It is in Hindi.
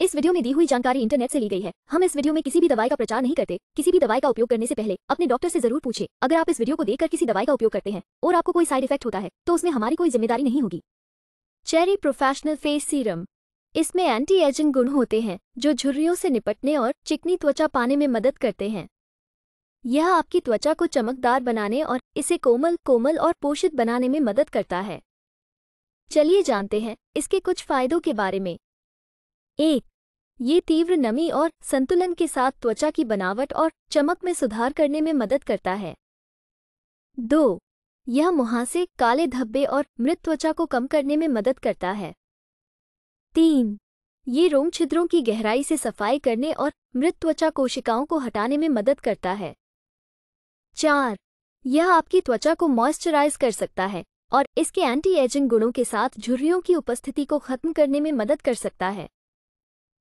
इस वीडियो में दी हुई जानकारी इंटरनेट से ली गई है हम इस वीडियो में किसी भी दवाई का प्रचार नहीं करते किसी भी दवाई का उपयोग करने से पहले अपने डॉक्टर से जरूर पूछे अगर आप इस वीडियो को देखकर किसी दवाई का उपयोग करते हैं और आपको कोई साइड इफेक्ट होता है तो उसमें हमारी कोई जिम्मेदारी नहीं होगी चेरी प्रोफेशनल फेस सीरम इसमें एंटी एजिंग गुण होते हैं जो झुर्रियों से निपटने और चिकनी त्वचा पाने में मदद करते हैं यह आपकी त्वचा को चमकदार बनाने और इसे कोमल कोमल और पोषित बनाने में मदद करता है चलिए जानते हैं इसके कुछ फायदों के बारे में एक ये तीव्र नमी और संतुलन के साथ त्वचा की बनावट और चमक में सुधार करने में मदद करता है दो यह मुहासे काले धब्बे और मृत त्वचा को कम करने में मदद करता है तीन ये रोम छिद्रों की गहराई से सफाई करने और मृत त्वचा कोशिकाओं को हटाने में मदद करता है चार यह आपकी त्वचा को मॉइस्चराइज कर सकता है और इसके एंटी एजिंग गुणों के साथ झुर्रियों की उपस्थिति को खत्म करने में मदद कर सकता है